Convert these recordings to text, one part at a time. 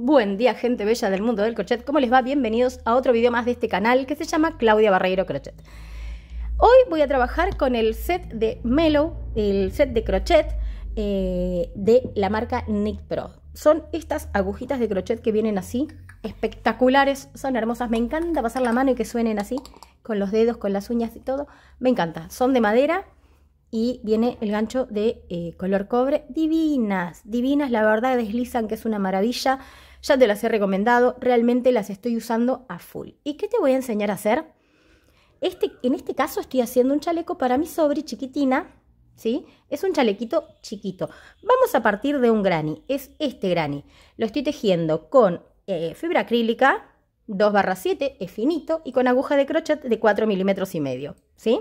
Buen día, gente bella del mundo del crochet. ¿Cómo les va? Bienvenidos a otro video más de este canal que se llama Claudia Barreiro Crochet. Hoy voy a trabajar con el set de Melo, el set de crochet eh, de la marca Nick Pro. Son estas agujitas de crochet que vienen así, espectaculares, son hermosas. Me encanta pasar la mano y que suenen así, con los dedos, con las uñas y todo. Me encanta. Son de madera, y viene el gancho de eh, color cobre. Divinas, divinas, la verdad deslizan que es una maravilla ya te las he recomendado, realmente las estoy usando a full. ¿Y qué te voy a enseñar a hacer? Este, en este caso estoy haciendo un chaleco para mi sobre chiquitina, ¿sí? Es un chalequito chiquito. Vamos a partir de un granny, es este granny. Lo estoy tejiendo con eh, fibra acrílica, 2 7, es finito, y con aguja de crochet de 4 milímetros y medio, ¿sí?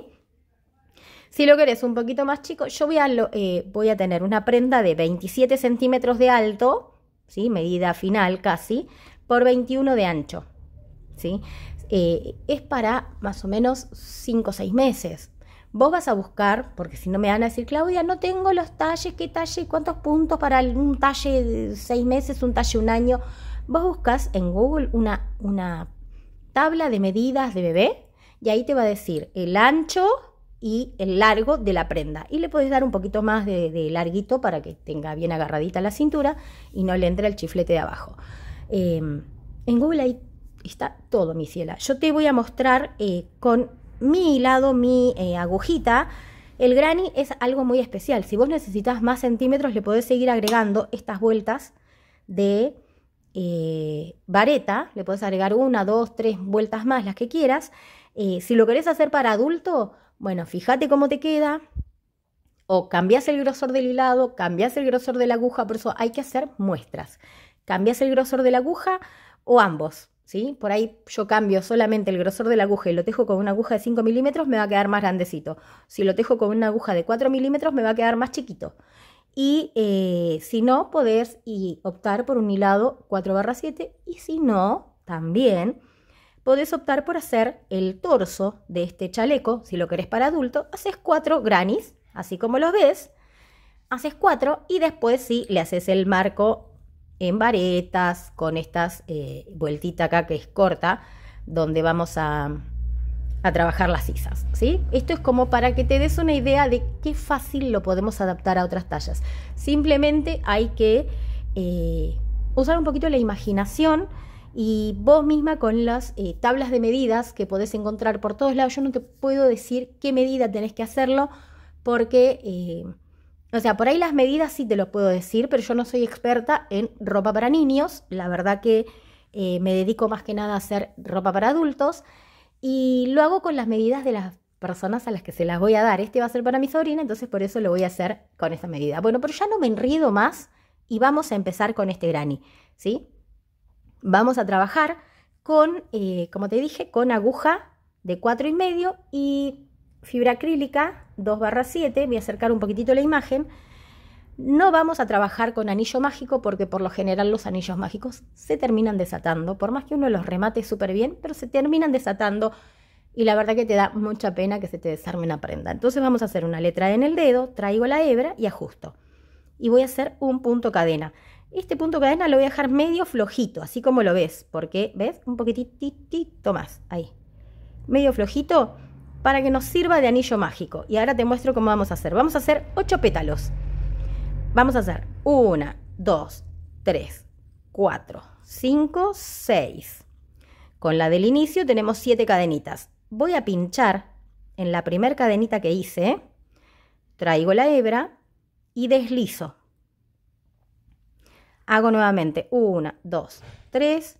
Si lo querés un poquito más chico, yo voy a, eh, voy a tener una prenda de 27 centímetros de alto, ¿sí? medida final casi, por 21 de ancho. ¿sí? Eh, es para más o menos 5 o 6 meses. Vos vas a buscar, porque si no me van a decir, Claudia, no tengo los talles, qué talle, cuántos puntos para un talle de 6 meses, un talle un año. Vos buscas en Google una, una tabla de medidas de bebé y ahí te va a decir el ancho, y el largo de la prenda. Y le puedes dar un poquito más de, larguito para que tenga bien agarradita la cintura y no le entre el chiflete de abajo. Em, en Google ahí está todo, mi ciela. Yo te voy a mostrar eh, con mi hilado, mi eh, agujita. El granny es algo muy especial. Si vos necesitas más centímetros, le podés seguir agregando estas vueltas de eh, vareta. Le podés agregar una, dos, tres vueltas más, las que quieras. si lo querés hacer para adulto, bueno, fíjate cómo te queda. O cambias el grosor del hilado, cambias el grosor de la aguja, por eso hay que hacer muestras. Cambias el grosor de la aguja o ambos, ¿sí? Por ahí yo cambio solamente el grosor de la aguja y lo tejo con una aguja de 5 milímetros, me va a quedar más grandecito. Si lo tejo con una aguja de 4 milímetros, me va a quedar más chiquito. Y eh, si no, podés y optar por un hilado 4 7. Y si no, también podés optar por hacer el torso de este chaleco, si lo querés para adulto, haces cuatro granis, así como los ves, haces cuatro y después sí le haces el marco en varetas con estas eh, vueltita acá que es corta, donde vamos a, trabajar las sisas, ¿sí? Esto es como para que te des una idea de qué fácil lo podemos adaptar a otras tallas. Simplemente hay que eh, usar un poquito la imaginación y vos misma con las eh, tablas de medidas que podés encontrar por todos lados, yo no te puedo decir qué medida tenés que hacerlo porque, eh, o sea, por ahí las medidas sí te lo puedo decir, pero yo no soy experta en ropa para niños, la verdad que eh, me dedico más que nada a hacer ropa para adultos y lo hago con las medidas de las personas a las que se las voy a dar. Este va a ser para mi sobrina, entonces por eso lo voy a hacer con esta medida. Bueno, pero ya no me enriedo más y vamos a empezar con este granny, ¿sí? vamos a trabajar con, eh, como te dije, con aguja de 4,5 y medio y fibra acrílica 2 barra 7, voy a acercar un poquitito la imagen, no vamos a trabajar con anillo mágico porque por lo general los anillos mágicos se terminan desatando, por más que uno los remate súper bien, pero se terminan desatando y la verdad que te da mucha pena que se te desarme una prenda. Entonces vamos a hacer una letra en el dedo, traigo la hebra y ajusto. Y voy a hacer un punto cadena. Este punto cadena lo voy a dejar medio flojito, así como lo ves, porque, ¿ves? Un poquitito más, ahí. Medio flojito para que nos sirva de anillo mágico. Y ahora te muestro cómo vamos a hacer. Vamos a hacer 8 pétalos. Vamos a hacer 1, 2, 3, 4, 5, 6. Con la del inicio tenemos 7 cadenitas. Voy a pinchar en la primera cadenita que hice, traigo la hebra y deslizo Hago nuevamente 1, 2, 3,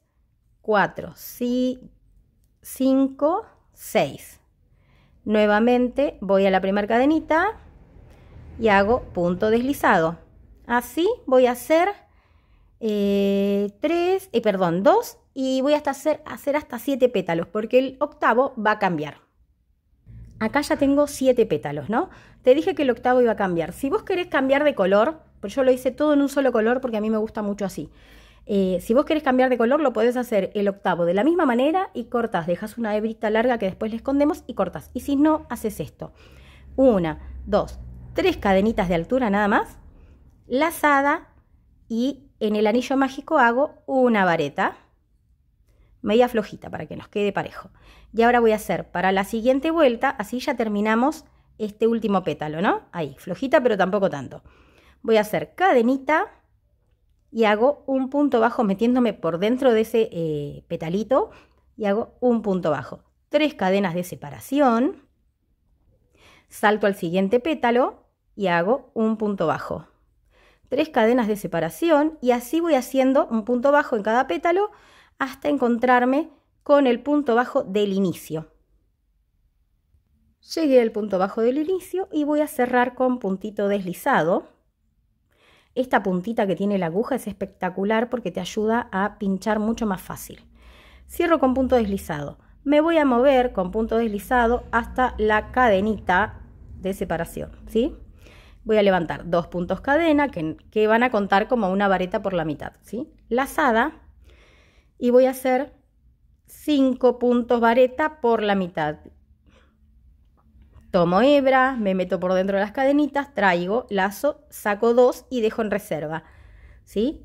4, 5, 6. Nuevamente voy a la primera cadenita y hago punto deslizado. Así voy a hacer 3, eh, eh, perdón, 2 y voy hasta hacer, hacer hasta 7 pétalos porque el octavo va a cambiar. Acá ya tengo 7 pétalos, ¿no? Te dije que el octavo iba a cambiar. Si vos querés cambiar de color, pero yo lo hice todo en un solo color porque a mí me gusta mucho así. Eh, si vos querés cambiar de color, lo podés hacer el octavo de la misma manera y cortas, Dejas una hebrita larga que después le escondemos y cortas. Y si no, haces esto. Una, dos, tres cadenitas de altura nada más. Lazada y en el anillo mágico hago una vareta. Media flojita para que nos quede parejo. Y ahora voy a hacer para la siguiente vuelta, así ya terminamos este último pétalo, ¿no? Ahí, flojita pero tampoco tanto voy a hacer cadenita y hago un punto bajo metiéndome por dentro de ese eh, petalito y hago un punto bajo. Tres cadenas de separación, salto al siguiente pétalo y hago un punto bajo. Tres cadenas de separación y así voy haciendo un punto bajo en cada pétalo hasta encontrarme con el punto bajo del inicio. Llegué al punto bajo del inicio y voy a cerrar con puntito deslizado esta puntita que tiene la aguja es espectacular porque te ayuda a pinchar mucho más fácil. Cierro con punto deslizado. Me voy a mover con punto deslizado hasta la cadenita de separación, ¿sí? Voy a levantar dos puntos cadena que, van a contar como una vareta por la mitad, ¿sí? Lazada y voy a hacer cinco puntos vareta por la mitad. Tomo hebra, me meto por dentro de las cadenitas, traigo, lazo, saco dos y dejo en reserva. ¿Sí?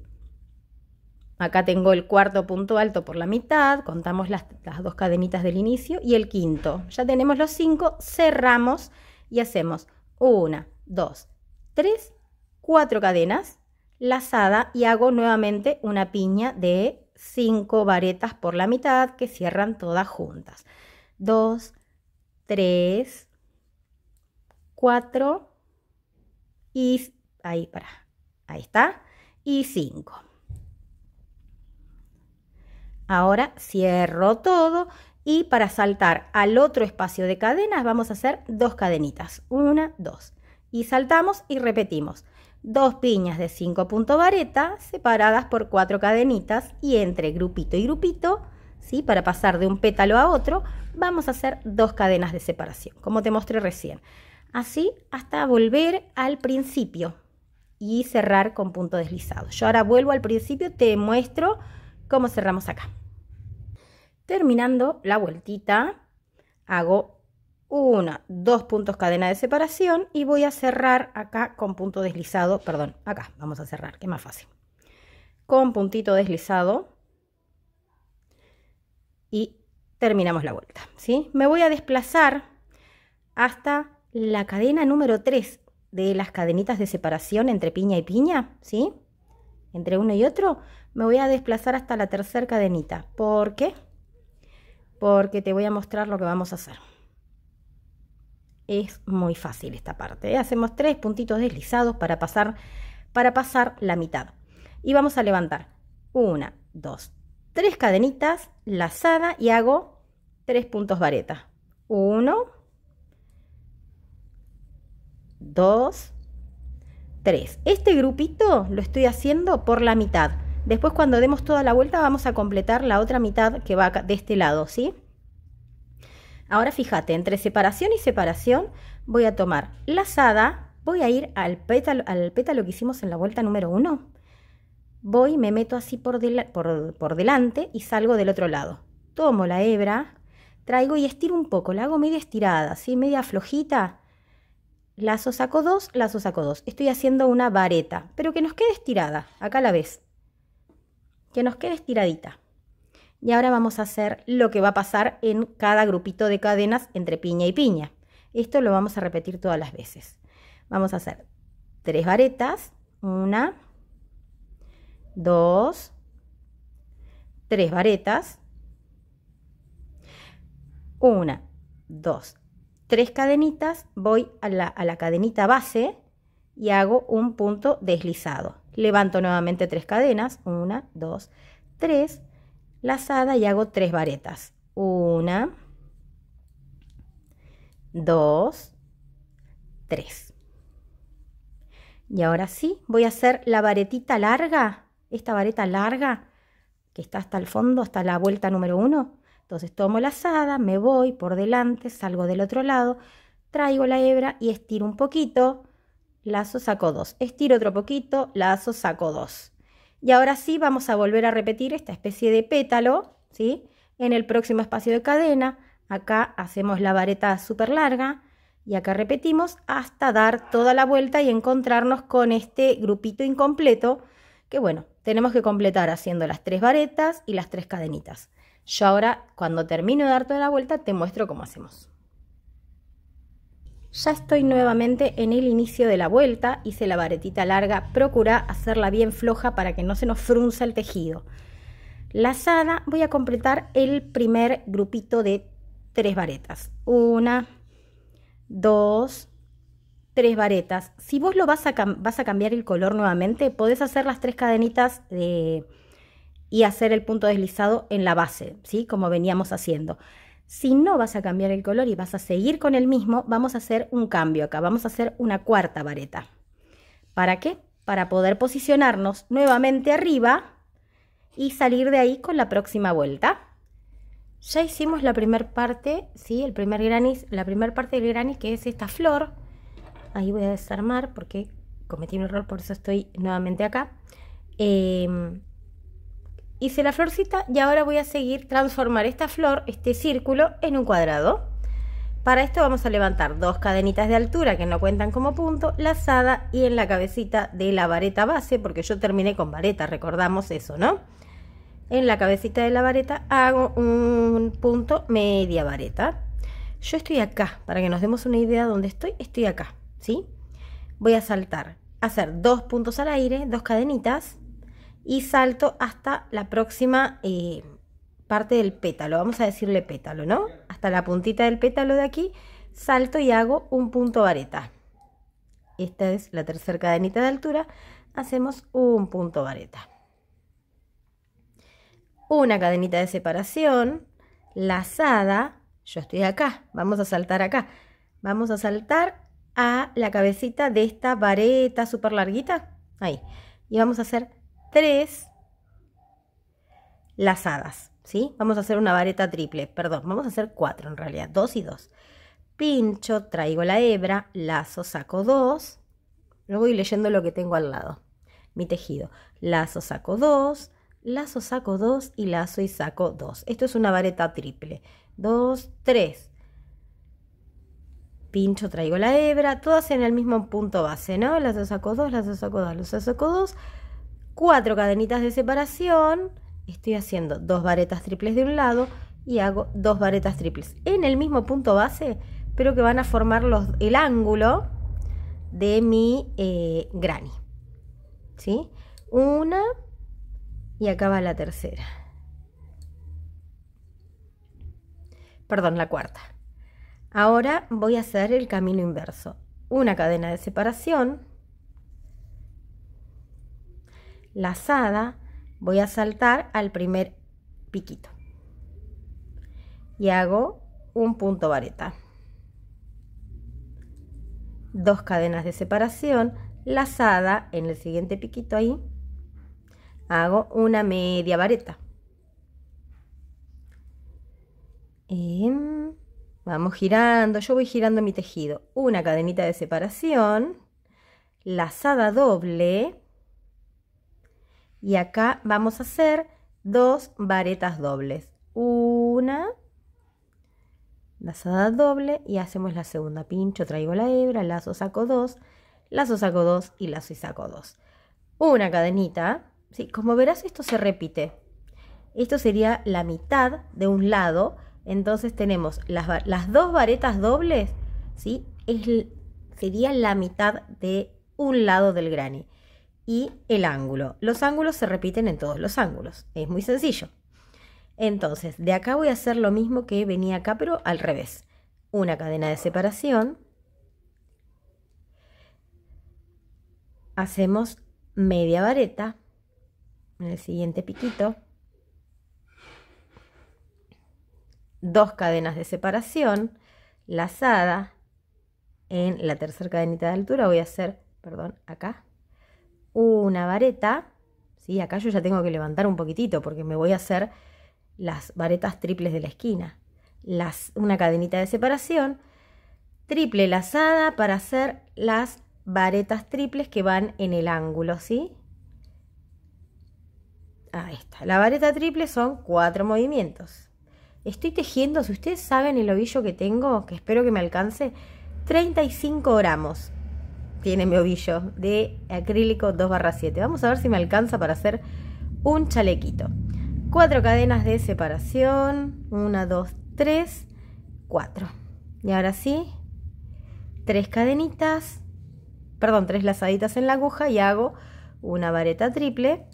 Acá tengo el cuarto punto alto por la mitad, contamos las, las dos cadenitas del inicio y el quinto. Ya tenemos los cinco, cerramos y hacemos una, dos, tres, cuatro cadenas, lazada y hago nuevamente una piña de cinco varetas por la mitad que cierran todas juntas. Dos, tres, 4 y ahí para, ahí está, y 5. Ahora cierro todo y para saltar al otro espacio de cadenas vamos a hacer dos cadenitas, una, 2, Y saltamos y repetimos. Dos piñas de 5 punto vareta separadas por cuatro cadenitas y entre grupito y grupito, ¿sí? para pasar de un pétalo a otro, vamos a hacer dos cadenas de separación, como te mostré recién así hasta volver al principio y cerrar con punto deslizado. Yo ahora vuelvo al principio, te muestro cómo cerramos acá. Terminando la vueltita, hago una, dos puntos cadena de separación y voy a cerrar acá con punto deslizado, perdón, acá vamos a cerrar, que es más fácil. Con puntito deslizado y terminamos la vuelta, ¿sí? Me voy a desplazar hasta la cadena número 3 de las cadenitas de separación entre piña y piña, ¿sí? Entre uno y otro, me voy a desplazar hasta la tercera cadenita. ¿Por qué? Porque te voy a mostrar lo que vamos a hacer. Es muy fácil esta parte. ¿eh? Hacemos tres puntitos deslizados para pasar, para pasar la mitad. Y vamos a levantar una, dos, tres cadenitas, lazada y hago tres puntos vareta. Uno, 2, 3. Este grupito lo estoy haciendo por la mitad. Después cuando demos toda la vuelta vamos a completar la otra mitad que va de este lado, ¿sí? Ahora fíjate, entre separación y separación voy a tomar lazada, voy a ir al pétalo, al pétalo que hicimos en la vuelta número 1. Voy, me meto así por, por, delante y salgo del otro lado. Tomo la hebra, traigo y estiro un poco, la hago media estirada, ¿sí? Media flojita lazo saco 2, lazo saco 2. Estoy haciendo una vareta, pero que nos quede estirada. Acá la ves. Que nos quede estiradita. Y ahora vamos a hacer lo que va a pasar en cada grupito de cadenas entre piña y piña. Esto lo vamos a repetir todas las veces. Vamos a hacer tres varetas. Una, dos, tres varetas. Una, dos, tres cadenitas, voy a la, a la cadenita base y hago un punto deslizado. Levanto nuevamente tres cadenas, una, dos, tres, lazada y hago tres varetas. Una, dos, tres. Y ahora sí, voy a hacer la varetita larga, esta vareta larga que está hasta el fondo, hasta la vuelta número uno. Entonces tomo la me voy por delante, salgo del otro lado, traigo la hebra y estiro un poquito, lazo, saco dos. Estiro otro poquito, lazo, saco dos. Y ahora sí vamos a volver a repetir esta especie de pétalo, ¿sí? En el próximo espacio de cadena, acá hacemos la vareta súper larga y acá repetimos hasta dar toda la vuelta y encontrarnos con este grupito incompleto que bueno, tenemos que completar haciendo las tres varetas y las tres cadenitas. Yo ahora, cuando termino de dar toda la vuelta, te muestro cómo hacemos. Ya estoy nuevamente en el inicio de la vuelta, hice la varetita larga, procura hacerla bien floja para que no se nos frunza el tejido. Lazada voy a completar el primer grupito de tres varetas. Una, dos, tres varetas. Si vos lo vas a, vas a cambiar el color nuevamente, podés hacer las tres cadenitas de y hacer el punto deslizado en la base, ¿sí? Como veníamos haciendo. Si no vas a cambiar el color y vas a seguir con el mismo, vamos a hacer un cambio acá, vamos a hacer una cuarta vareta. ¿Para qué? Para poder posicionarnos nuevamente arriba y salir de ahí con la próxima vuelta. Ya hicimos la primera parte, ¿sí? El primer granis, la primera parte del granis que es esta flor. Ahí voy a desarmar porque cometí un error, por eso estoy nuevamente acá. Em, hice la florcita y ahora voy a seguir transformar esta flor, este círculo, en un cuadrado. Para esto vamos a levantar dos cadenitas de altura que no cuentan como punto, lazada y en la cabecita de la vareta base, porque yo terminé con vareta, recordamos eso, ¿no? En la cabecita de la vareta hago un punto media vareta. Yo estoy acá, para que nos demos una idea de dónde estoy, estoy acá, ¿sí? Voy a saltar, hacer dos puntos al aire, dos cadenitas, y salto hasta la próxima eh, parte del pétalo, vamos a decirle pétalo, ¿no? Hasta la puntita del pétalo de aquí, salto y hago un punto vareta. Esta es la tercera cadenita de altura, hacemos un punto vareta. Una cadenita de separación, lazada, yo estoy acá, vamos a saltar acá, vamos a saltar a la cabecita de esta vareta súper larguita, ahí, y vamos a hacer 3 lazadas, ¿sí? Vamos a hacer una vareta triple, perdón, vamos a hacer cuatro en realidad, dos y dos. Pincho, traigo la hebra, lazo, saco dos, luego voy leyendo lo que tengo al lado, mi tejido. Lazo, saco dos, lazo, saco dos y lazo y saco dos. Esto es una vareta triple, dos, tres. Pincho, traigo la hebra, todas en el mismo punto base, ¿no? Lazo, saco dos, lazo, saco dos, lazo, saco dos cuatro cadenitas de separación, estoy haciendo dos varetas triples de un lado y hago dos varetas triples en el mismo punto base, pero que van a formar el ángulo de mi eh, granny. Una y acá va la tercera. Perdón, la cuarta. Ahora voy a hacer el camino inverso. Una cadena de separación lazada voy a saltar al primer piquito y hago un punto vareta dos cadenas de separación lazada en el siguiente piquito ahí hago una media vareta em, vamos girando yo voy girando mi tejido una cadenita de separación lazada doble y acá vamos a hacer dos varetas dobles una lazada doble y hacemos la segunda pincho traigo la hebra lazo saco dos lazo saco dos y lazo y saco dos una cadenita ¿sí? como verás esto se repite esto sería la mitad de un lado entonces tenemos las, dos varetas dobles ¿sí? sería la mitad de un lado del granny y el ángulo. Los ángulos se repiten en todos los ángulos. Es muy sencillo. Entonces, de acá voy a hacer lo mismo que venía acá, pero al revés. Una cadena de separación. Hacemos media vareta en el siguiente piquito. Dos cadenas de separación lazada en la tercera cadenita de altura. Voy a hacer, perdón, acá una vareta, ¿sí? acá yo ya tengo que levantar un poquitito porque me voy a hacer las varetas triples de la esquina, las, una cadenita de separación, triple lazada para hacer las varetas triples que van en el ángulo, ¿sí? Ahí está. La vareta triple son cuatro movimientos. Estoy tejiendo, si ustedes saben el ovillo que tengo, que espero que me alcance, 35 gramos tiene mi ovillo de acrílico 2 7. Vamos a ver si me alcanza para hacer un chalequito. Cuatro cadenas de separación. Una, dos, tres, cuatro. Y ahora sí, tres cadenitas, perdón, tres lazaditas en la aguja y hago una vareta triple.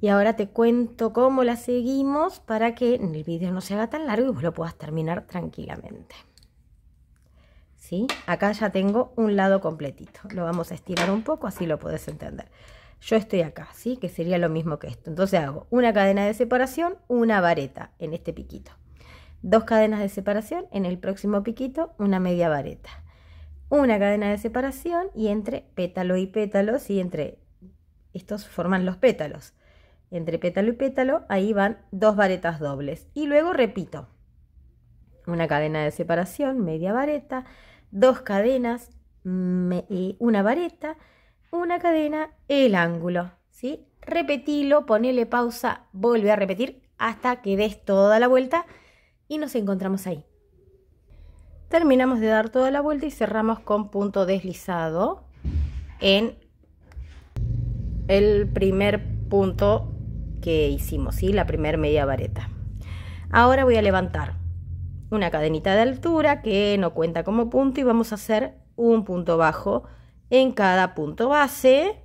Y ahora te cuento cómo la seguimos para que el vídeo no se haga tan largo y vos lo puedas terminar tranquilamente. Acá ya tengo un lado completito. Lo vamos a estirar un poco, así lo puedes entender. Yo estoy acá, ¿sí? Que sería lo mismo que esto. Entonces hago una cadena de separación, una vareta en este piquito. Dos cadenas de separación, en el próximo piquito una media vareta. Una cadena de separación y entre pétalo y pétalo, y Entre estos forman los pétalos. Entre pétalo y pétalo, ahí van dos varetas dobles. Y luego repito, una cadena de separación, media vareta, dos cadenas, eh, una vareta, una cadena, el ángulo. ¿sí? Repetilo, ponele pausa, vuelve a repetir hasta que des toda la vuelta y nos encontramos ahí. Terminamos de dar toda la vuelta y cerramos con punto deslizado en el primer punto que hicimos, ¿sí? la primera media vareta. Ahora voy a levantar una cadenita de altura que no cuenta como punto y vamos a hacer un punto bajo en cada punto base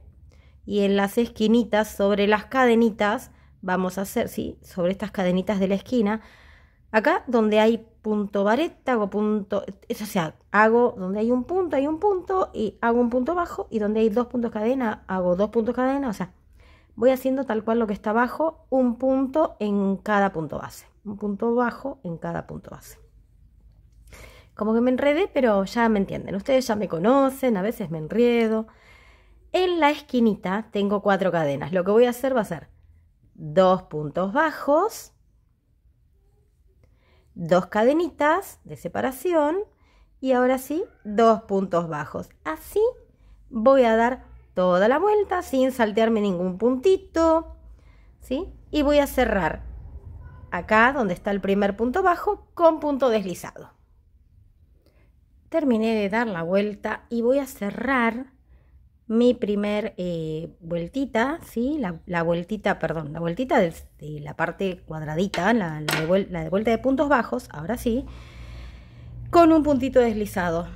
y en las esquinitas sobre las cadenitas vamos a hacer, sí, sobre estas cadenitas de la esquina, acá donde hay punto vareta hago punto, o sea, hago donde hay un punto, hay un punto y hago un punto bajo y donde hay dos puntos cadena, hago dos puntos cadena, o sea, voy haciendo tal cual lo que está abajo, un punto en cada punto base un punto bajo en cada punto base. Como que me enredé, pero ya me entienden. Ustedes ya me conocen, a veces me enredo. En la esquinita tengo cuatro cadenas. Lo que voy a hacer va a ser dos puntos bajos, dos cadenitas de separación y ahora sí, dos puntos bajos. Así voy a dar toda la vuelta sin saltearme ningún puntito, ¿sí? Y voy a cerrar acá donde está el primer punto bajo con punto deslizado. Terminé de dar la vuelta y voy a cerrar mi primer eh, vueltita, ¿sí? La, vueltita, perdón, la vueltita de, la parte cuadradita, la, de vuelta de puntos bajos, ahora sí, con un puntito deslizado.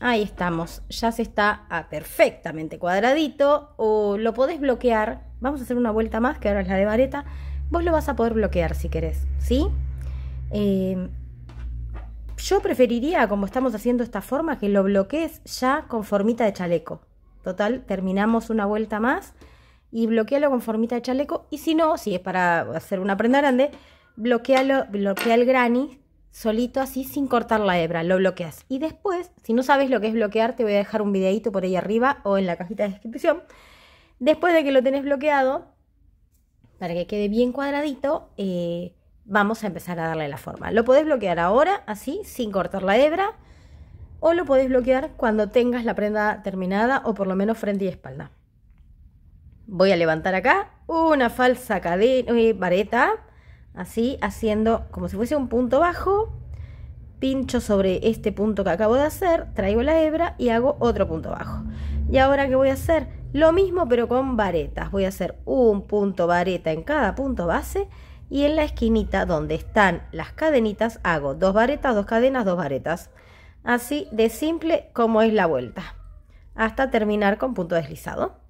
Ahí estamos, ya se está ah, perfectamente cuadradito o lo podés bloquear. Vamos a hacer una vuelta más, que ahora es la de vareta vos lo vas a poder bloquear si querés, ¿sí? Eh, yo preferiría, como estamos haciendo esta forma, que lo bloquees ya con formita de chaleco. Total, terminamos una vuelta más y bloquealo con formita de chaleco. Y si no, si es para hacer una prenda grande, bloquealo, bloquea el granny solito así sin cortar la hebra, lo bloqueas. Y después, si no sabes lo que es bloquear, te voy a dejar un videito por ahí arriba o en la cajita de descripción. Después de que lo tenés bloqueado, para que quede bien cuadradito, eh, vamos a empezar a darle la forma. Lo podés bloquear ahora, así, sin cortar la hebra, o lo podés bloquear cuando tengas la prenda terminada o por lo menos frente y espalda. Voy a levantar acá una falsa cadena, eh, vareta, así, haciendo como si fuese un punto bajo, pincho sobre este punto que acabo de hacer, traigo la hebra y hago otro punto bajo. ¿Y ahora qué voy a hacer? Lo mismo pero con varetas. Voy a hacer un punto vareta en cada punto base y en la esquinita donde están las cadenitas hago dos varetas, dos cadenas, dos varetas. Así de simple como es la vuelta. Hasta terminar con punto deslizado.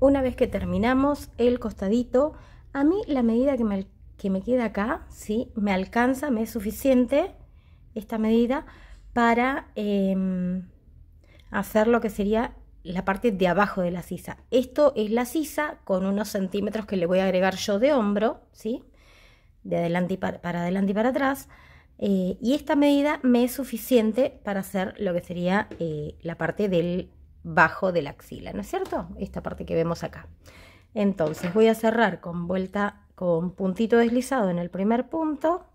Una vez que terminamos el costadito, a mí la medida que me, que me queda acá, ¿sí? me alcanza, me es suficiente esta medida para em, hacer lo que sería la parte de abajo de la sisa. Esto es la sisa con unos centímetros que le voy a agregar yo de hombro, ¿sí? De adelante para, adelante y para atrás. Eh, y esta medida me es suficiente para hacer lo que sería eh, la parte del bajo de la axila, ¿no es cierto? Esta parte que vemos acá. Entonces voy a cerrar con vuelta, con puntito deslizado en el primer punto,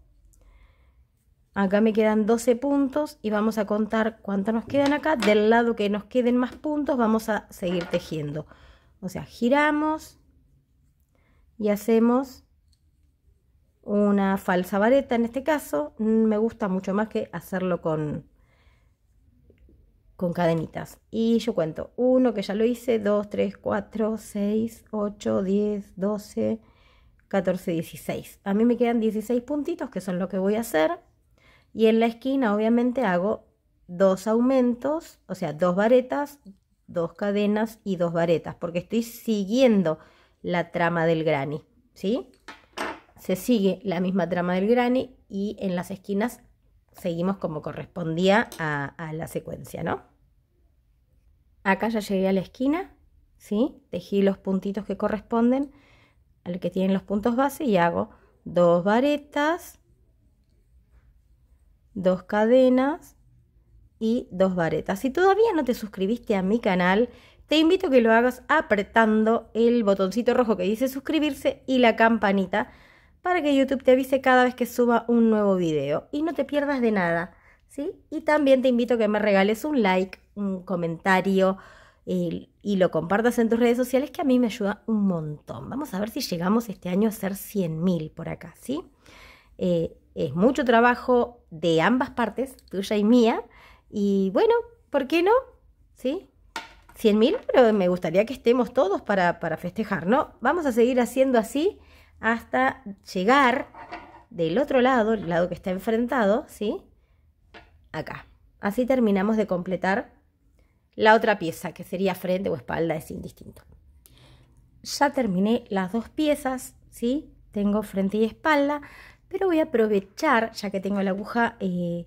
Acá me quedan 12 puntos y vamos a contar cuántos nos quedan acá. Del lado que nos queden más puntos vamos a seguir tejiendo. O sea, giramos y hacemos una falsa vareta en este caso. Mm, me gusta mucho más que hacerlo con, con cadenitas. Y yo cuento 1 que ya lo hice, 2, 3, 4, 6, 8, 10, 12, 14, 16. A mí me quedan 16 puntitos que son lo que voy a hacer. Y en la esquina obviamente hago dos aumentos, o sea, dos varetas, dos cadenas y dos varetas, porque estoy siguiendo la trama del granny, ¿sí? Se sigue la misma trama del granny y en las esquinas seguimos como correspondía a, la secuencia, ¿no? Acá ya llegué a la esquina, ¿sí? Tejí los puntitos que corresponden al que tienen los puntos base y hago dos varetas, dos cadenas y dos varetas. Si todavía no te suscribiste a mi canal, te invito a que lo hagas apretando el botoncito rojo que dice suscribirse y la campanita para que YouTube te avise cada vez que suba un nuevo video y no te pierdas de nada, ¿sí? Y también te invito a que me regales un like, un comentario y lo compartas en tus redes sociales que a mí me ayuda un montón. Vamos a ver si llegamos este año a ser 100.000 por acá, ¿sí? Eh, es mucho trabajo de ambas partes, tuya y mía. Y bueno, ¿por qué no? ¿Sí? 100.000, pero me gustaría que estemos todos para, para festejar, ¿no? Vamos a seguir haciendo así hasta llegar del otro lado, el lado que está enfrentado, ¿sí? Acá. Así terminamos de completar la otra pieza, que sería frente o espalda, es indistinto. Ya terminé las dos piezas, ¿sí? Tengo frente y espalda pero voy a aprovechar, ya que tengo la aguja, eh,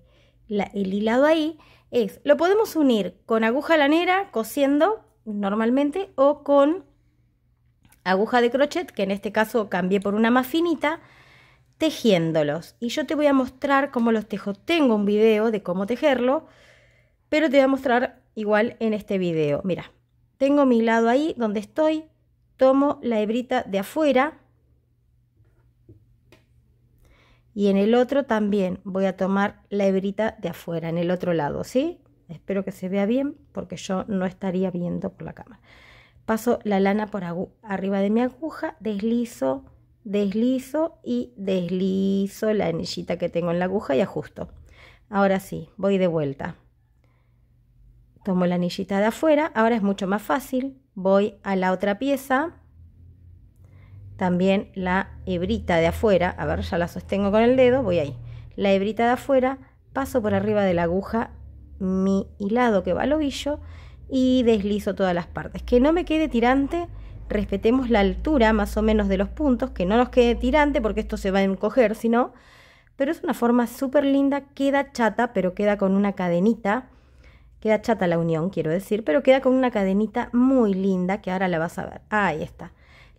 el hilado ahí, es, lo podemos unir con aguja lanera, cosiendo normalmente, o con aguja de crochet, que en este caso cambié por una más finita, tejiéndolos. Y yo te voy a mostrar cómo los tejo. Tengo un video de cómo tejerlo, pero te voy a mostrar igual en este video. Mira, tengo mi lado ahí donde estoy, tomo la hebrita de afuera, y en el otro también voy a tomar la hebrita de afuera, en el otro lado, ¿sí? Espero que se vea bien porque yo no estaría viendo por la cámara. Paso la lana por arriba de mi aguja, deslizo, deslizo y deslizo la anillita que tengo en la aguja y ajusto. Ahora sí, voy de vuelta. Tomo la anillita de afuera, ahora es mucho más fácil. Voy a la otra pieza, también la hebrita de afuera, a ver, ya la sostengo con el dedo, voy ahí, la hebrita de afuera, paso por arriba de la aguja mi hilado que va al ovillo y deslizo todas las partes. Que no me quede tirante, respetemos la altura más o menos de los puntos, que no nos quede tirante porque esto se va a encoger, si no, pero es una forma súper linda, queda chata, pero queda con una cadenita, queda chata la unión, quiero decir, pero queda con una cadenita muy linda que ahora la vas a ver. Ahí está.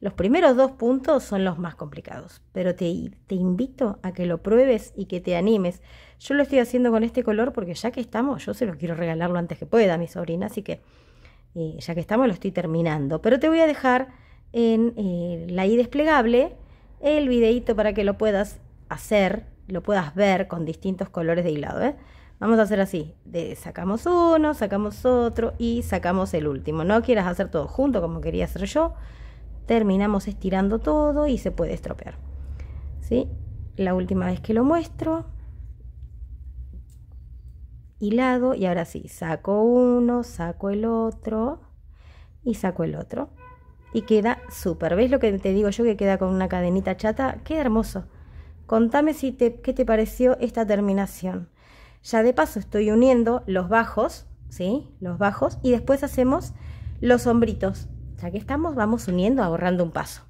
Los primeros dos puntos son los más complicados, pero te, invito a que lo pruebes y que te animes. Yo lo estoy haciendo con este color porque ya que estamos, yo se lo quiero regalar lo antes que pueda a mi sobrina, así que eh, ya que estamos lo estoy terminando. Pero te voy a dejar en eh, la i desplegable el videito para que lo puedas hacer, lo puedas ver con distintos colores de hilado. ¿eh? Vamos a hacer así, sacamos uno, sacamos otro y sacamos el último. No quieras hacer todo junto como quería hacer yo terminamos estirando todo y se puede estropear. ¿sí? La última vez que lo muestro, hilado y ahora sí, saco uno, saco el otro y saco el otro. Y queda súper. ¿Ves lo que te digo yo que queda con una cadenita chata? Qué hermoso. Contame si te, qué te pareció esta terminación. Ya de paso estoy uniendo los bajos, ¿sí? Los bajos y después hacemos los hombritos. Ya que estamos, vamos uniendo ahorrando un paso.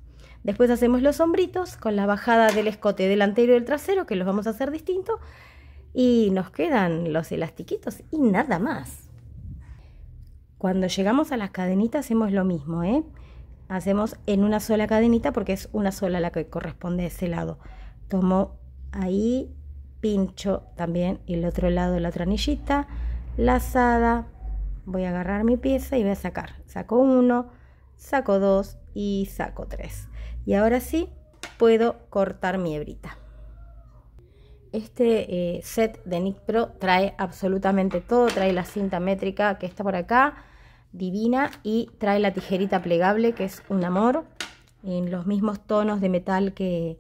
Después hacemos los sombritos con la bajada del escote delantero y del trasero, que los vamos a hacer distinto. Y nos quedan los elastiquitos y nada más. Cuando llegamos a las cadenitas hacemos lo mismo, ¿eh? Hacemos en una sola cadenita porque es una sola la que corresponde a ese lado. Tomo ahí, pincho también el otro lado de la tranillita, lazada. Voy a agarrar mi pieza y voy a sacar. Saco uno, saco dos y saco 3. Y ahora sí puedo cortar mi hebrita. Este eh, set de Nick Pro trae absolutamente todo, trae la cinta métrica que está por acá, divina, y trae la tijerita plegable que es un amor, en los mismos tonos de metal que,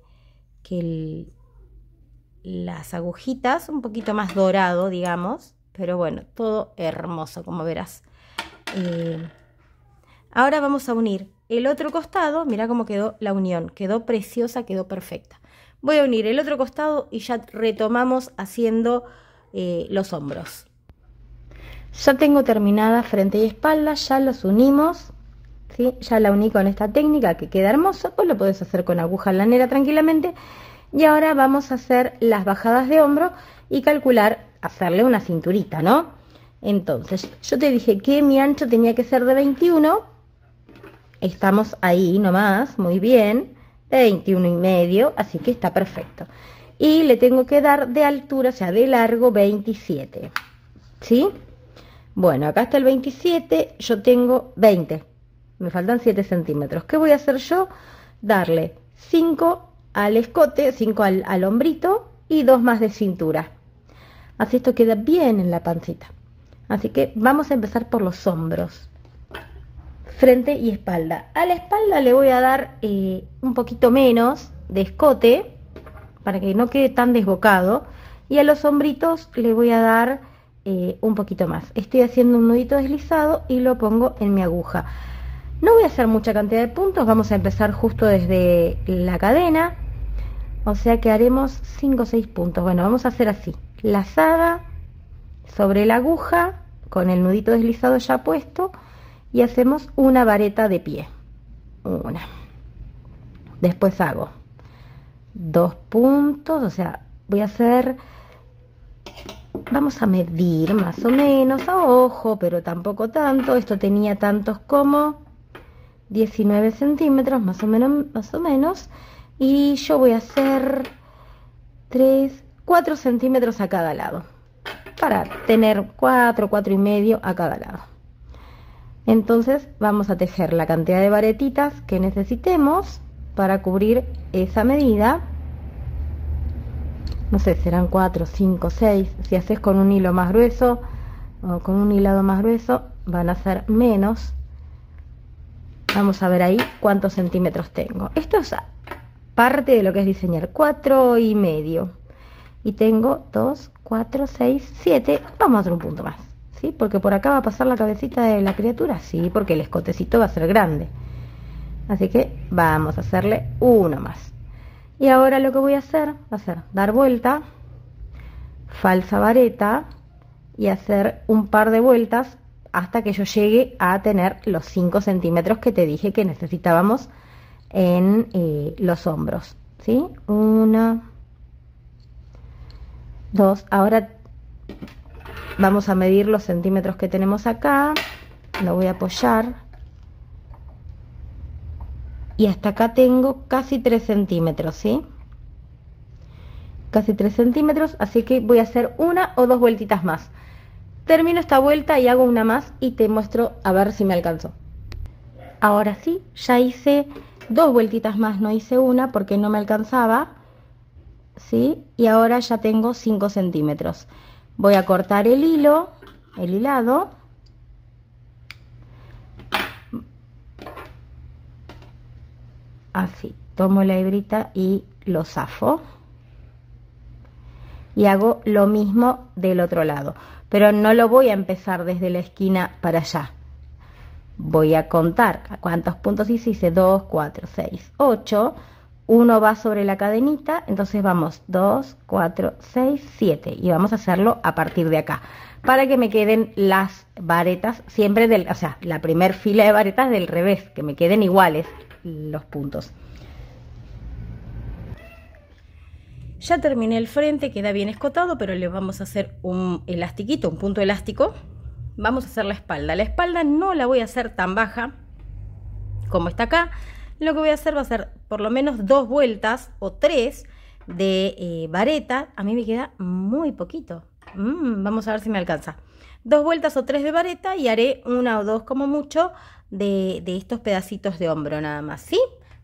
las agujitas, un poquito más dorado digamos, pero bueno, todo hermoso como verás. Eh, Ahora vamos a unir el otro costado, Mira cómo quedó la unión, quedó preciosa, quedó perfecta. Voy a unir el otro costado y ya retomamos haciendo eh, los hombros. Ya tengo terminada frente y espalda, ya los unimos, ya la uní con esta técnica que queda hermosa, pues lo puedes hacer con aguja lanera tranquilamente. Y ahora vamos a hacer las bajadas de hombro y calcular, hacerle una cinturita, ¿no? Entonces, yo te dije que mi ancho tenía que ser de 21 Estamos ahí nomás, muy bien, 21 y medio, así que está perfecto. Y le tengo que dar de altura, o sea, de largo 27. ¿Sí? Bueno, acá está el 27, yo tengo 20. Me faltan 7 centímetros. ¿Qué voy a hacer yo? Darle 5 al escote, 5 al, al hombrito y 2 más de cintura. Así esto queda bien en la pancita. Así que vamos a empezar por los hombros frente y espalda. A la espalda le voy a dar eh, un poquito menos de escote para que no quede tan desbocado y a los hombritos le voy a dar eh, un poquito más. Estoy haciendo un nudito deslizado y lo pongo en mi aguja. No voy a hacer mucha cantidad de puntos, vamos a empezar justo desde la cadena, o sea que haremos 5 o 6 puntos. Bueno, vamos a hacer así, lazada sobre la aguja, con el nudito deslizado ya puesto, y hacemos una vareta de pie una después hago dos puntos o sea voy a hacer vamos a medir más o menos a ojo pero tampoco tanto esto tenía tantos como 19 centímetros más o menos más o menos y yo voy a hacer 3 4 centímetros a cada lado para tener 4 4 y medio a cada lado entonces vamos a tejer la cantidad de varetitas que necesitemos para cubrir esa medida. No sé, serán 4, 5, 6. Si haces con un hilo más grueso o con un hilado más grueso, van a ser menos. Vamos a ver ahí cuántos centímetros tengo. Esto es parte de lo que es diseñar. 4 y medio. Y tengo 2, 4, 6, 7. Vamos a hacer un punto más. Porque por acá va a pasar la cabecita de la criatura, sí, porque el escotecito va a ser grande. Así que vamos a hacerle uno más. Y ahora lo que voy a hacer va a ser dar vuelta, falsa vareta y hacer un par de vueltas hasta que yo llegue a tener los 5 centímetros que te dije que necesitábamos en eh, los hombros. ¿Sí? Una, dos, ahora Vamos a medir los centímetros que tenemos acá. Lo voy a apoyar. Y hasta acá tengo casi 3 centímetros, ¿sí? Casi 3 centímetros, así que voy a hacer una o dos vueltitas más. Termino esta vuelta y hago una más y te muestro a ver si me alcanzó. Ahora sí, ya hice dos vueltitas más, no hice una porque no me alcanzaba. ¿Sí? Y ahora ya tengo 5 centímetros voy a cortar el hilo, el hilado. Así, tomo la hebrita y lo zafo. Y hago lo mismo del otro lado, pero no lo voy a empezar desde la esquina para allá. Voy a contar cuántos puntos hice, 2, 4, 6, 8. Uno va sobre la cadenita, entonces vamos 2, 4, 6, 7 y vamos a hacerlo a partir de acá para que me queden las varetas siempre del, o sea, la primer fila de varetas del revés, que me queden iguales los puntos. Ya terminé el frente, queda bien escotado, pero le vamos a hacer un elastiquito, un punto elástico. Vamos a hacer la espalda. La espalda no la voy a hacer tan baja como está acá, lo que voy a hacer va a ser por lo menos dos vueltas o tres de eh, vareta. A mí me queda muy poquito. Mm, vamos a ver si me alcanza. Dos vueltas o tres de vareta y haré una o dos como mucho de, estos pedacitos de hombro nada más, ¿sí?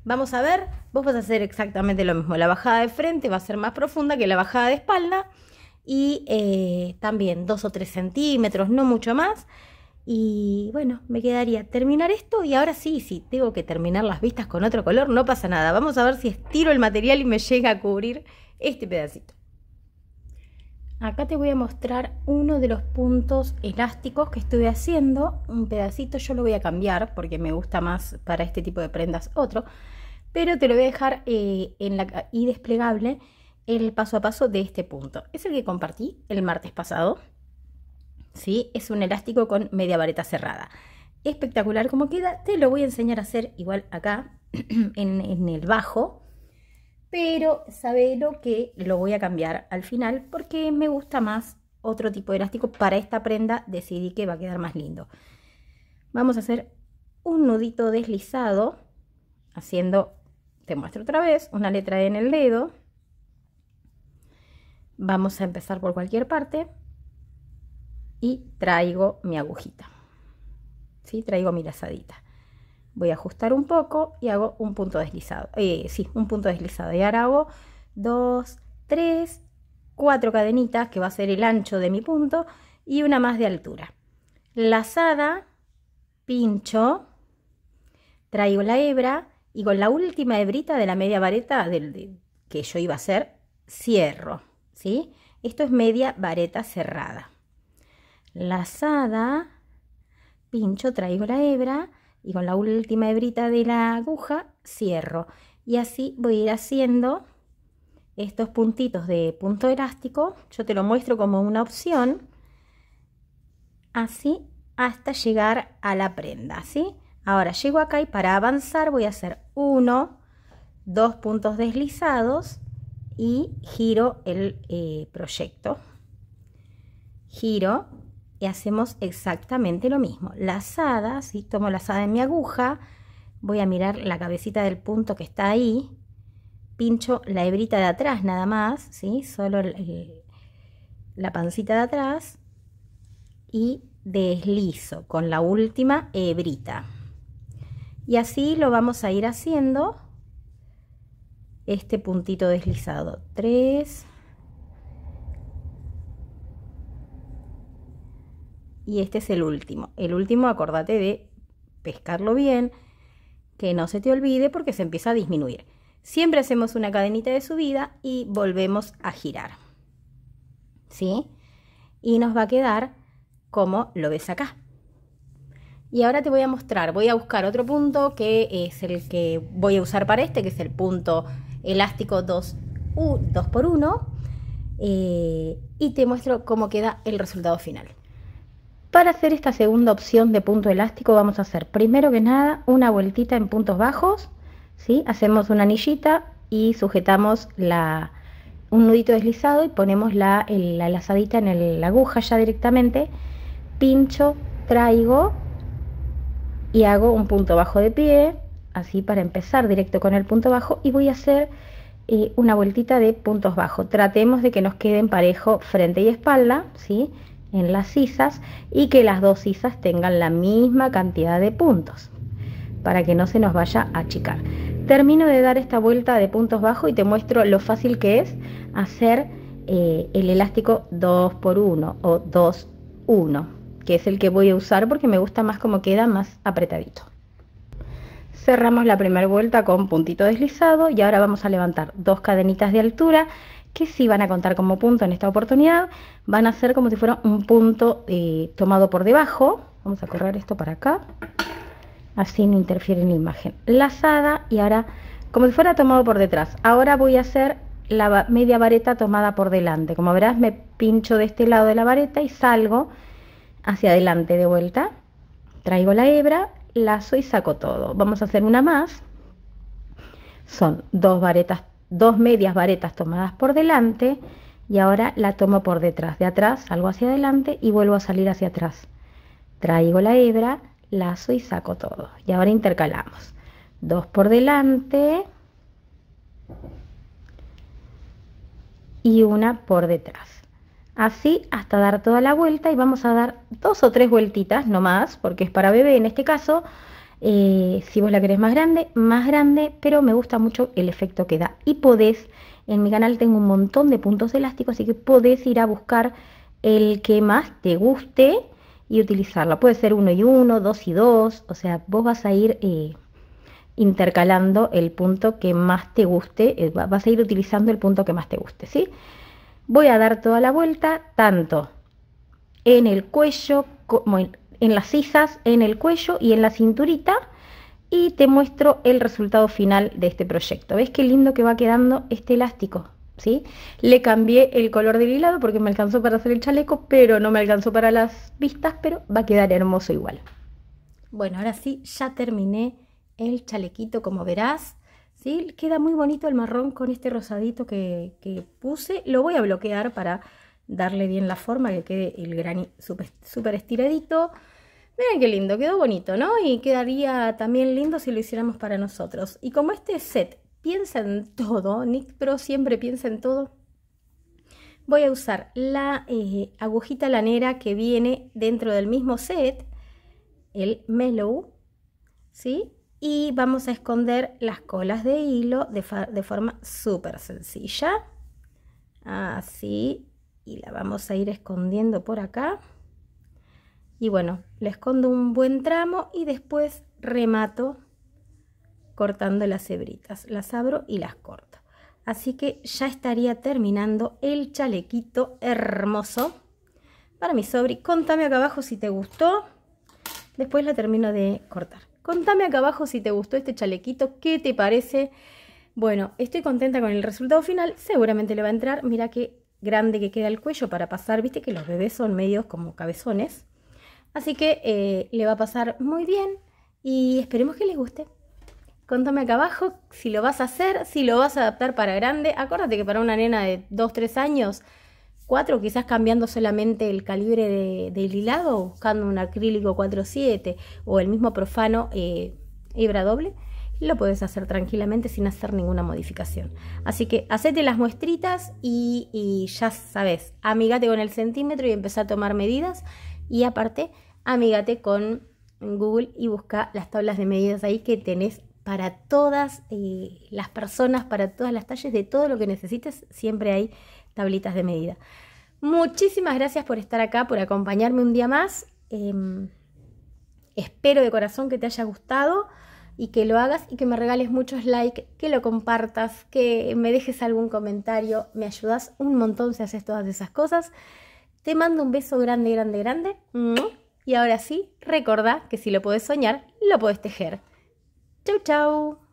Vamos a ver, vos vas a hacer exactamente lo mismo. La bajada de frente va a ser más profunda que la bajada de espalda y eh, también dos o tres centímetros, no mucho más. Y bueno, me quedaría terminar esto y ahora sí, si tengo que terminar las vistas con otro color, no pasa nada. Vamos a ver si estiro el material y me llega a cubrir este pedacito. Acá te voy a mostrar uno de los puntos elásticos que estuve haciendo. Un pedacito yo lo voy a cambiar porque me gusta más para este tipo de prendas otro. Pero te lo voy a dejar eh, en la, y desplegable el paso a paso de este punto. Es el que compartí el martes pasado. ¿sí? Es un elástico con media vareta cerrada. Espectacular como queda, te lo voy a enseñar a hacer igual acá en, el bajo, pero lo que lo voy a cambiar al final porque me gusta más otro tipo de elástico. Para esta prenda decidí que va a quedar más lindo. Vamos a hacer un nudito deslizado, haciendo, te muestro otra vez, una letra en el dedo. Vamos a empezar por cualquier parte y traigo mi agujita. ¿Sí? Traigo mi lazadita. Voy a ajustar un poco y hago un punto deslizado. Eh, sí, un punto deslizado. Y ahora hago dos, tres, cuatro cadenitas, que va a ser el ancho de mi punto, y una más de altura. Lazada, pincho, traigo la hebra y con la última hebrita de la media vareta del, que yo iba a hacer, cierro. ¿sí? Esto es media vareta cerrada lazada, pincho, traigo la hebra y con la última hebrita de la aguja cierro. Y así voy a ir haciendo estos puntitos de punto elástico. Yo te lo muestro como una opción. Así hasta llegar a la prenda, ¿sí? Ahora llego acá y para avanzar voy a hacer uno, dos puntos deslizados y giro el eh, proyecto. Giro y hacemos exactamente lo mismo. Lazada, si ¿sí? tomo lazada en mi aguja, voy a mirar la cabecita del punto que está ahí, pincho la hebrita de atrás nada más, ¿sí? solo la pancita de atrás y deslizo con la última hebrita. Y así lo vamos a ir haciendo este puntito deslizado. 3, y este es el último. El último, acordate de pescarlo bien, que no se te olvide porque se empieza a disminuir. Siempre hacemos una cadenita de subida y volvemos a girar. ¿Sí? Y nos va a quedar como lo ves acá. Y ahora te voy a mostrar, voy a buscar otro punto que es el que voy a usar para este, que es el punto elástico 2, u 2x1. Eh, y te muestro cómo queda el resultado final. Para hacer esta segunda opción de punto elástico vamos a hacer primero que nada una vueltita en puntos bajos, ¿sí? hacemos una anillita y sujetamos la, un nudito deslizado y ponemos la, la lazadita en la aguja ya directamente, pincho, traigo y hago un punto bajo de pie, así para empezar directo con el punto bajo y voy a hacer eh, una vueltita de puntos bajos. Tratemos de que nos queden parejo frente y espalda, ¿sí? sí en las sisas y que las dos sisas tengan la misma cantidad de puntos para que no se nos vaya a achicar. Termino de dar esta vuelta de puntos bajos y te muestro lo fácil que es hacer eh, el elástico 2x1 o 2-1, que es el que voy a usar porque me gusta más como queda más apretadito. Cerramos la primera vuelta con puntito deslizado y ahora vamos a levantar dos cadenitas de altura que si van a contar como punto en esta oportunidad, van a ser como si fuera un punto eh, tomado por debajo. Vamos a correr esto para acá, así no interfiere en la imagen. Lazada y ahora como si fuera tomado por detrás. Ahora voy a hacer la media vareta tomada por delante. Como verás, me pincho de este lado de la vareta y salgo hacia adelante de vuelta. Traigo la hebra, lazo y saco todo. Vamos a hacer una más. Son dos varetas dos medias varetas tomadas por delante y ahora la tomo por detrás. De atrás salgo hacia adelante y vuelvo a salir hacia atrás. Traigo la hebra, lazo y saco todo. Y ahora intercalamos. Dos por delante y una por detrás. Así hasta dar toda la vuelta y vamos a dar dos o tres vueltitas no más, porque es para bebé en este caso, eh, si vos la querés más grande, más grande, pero me gusta mucho el efecto que da. Y podés, en mi canal tengo un montón de puntos elásticos, así que podés ir a buscar el que más te guste y utilizarlo, Puede ser uno y uno, dos y dos, o sea, vos vas a ir eh, intercalando el punto que más te guste, eh, vas a ir utilizando el punto que más te guste, ¿sí? Voy a dar toda la vuelta, tanto en el cuello como en en las sisas, en el cuello y en la cinturita y te muestro el resultado final de este proyecto. ¿Ves qué lindo que va quedando este elástico? ¿Sí? Le cambié el color del hilado porque me alcanzó para hacer el chaleco, pero no me alcanzó para las vistas, pero va a quedar hermoso igual. Bueno, ahora sí, ya terminé el chalequito, como verás. ¿sí? Queda muy bonito el marrón con este rosadito que puse. Lo voy a bloquear para darle bien la forma, que quede el granny súper estiradito. Miren qué lindo, quedó bonito, ¿no? Y quedaría también lindo si lo hiciéramos para nosotros. Y como este set piensa en todo, Nick Pro siempre piensa en todo, voy a usar la eh, agujita lanera que viene dentro del mismo set, el Mellow, ¿sí? Y vamos a esconder las colas de hilo de, de forma súper sencilla. Así, y la vamos a ir escondiendo por acá. Y bueno, le escondo un buen tramo y después remato cortando las hebritas. Las abro y las corto. Así que ya estaría terminando el chalequito hermoso para mi sobri. Contame acá abajo si te gustó. Después la termino de cortar. Contame acá abajo si te gustó este chalequito. ¿Qué te parece? Bueno, estoy contenta con el resultado final. Seguramente le va a entrar. Mira que grande que queda el cuello para pasar, viste que los bebés son medios como cabezones. Así que eh, le va a pasar muy bien y esperemos que les guste. Contame acá abajo si lo vas a hacer, si lo vas a adaptar para grande. Acuérdate que para una nena de 2, 3 años, 4, quizás cambiando solamente el calibre del hilado, buscando un acrílico 4-7 o el mismo profano eh, hebra doble, lo puedes hacer tranquilamente sin hacer ninguna modificación. Así que hacete las muestritas y, ya sabes, amigate con el centímetro y empezá a tomar medidas y aparte amigate con Google y busca las tablas de medidas ahí que tenés para todas eh, las personas, para todas las tallas, de todo lo que necesites, siempre hay tablitas de medida. Muchísimas gracias por estar acá, por acompañarme un día más. Em, espero de corazón que te haya gustado y que lo hagas y que me regales muchos likes, que lo compartas, que me dejes algún comentario, me ayudas un montón si haces todas esas cosas. Te mando un beso grande, grande, grande. Y ahora sí, recordá que si lo podés soñar, lo podés tejer. Chau, chau.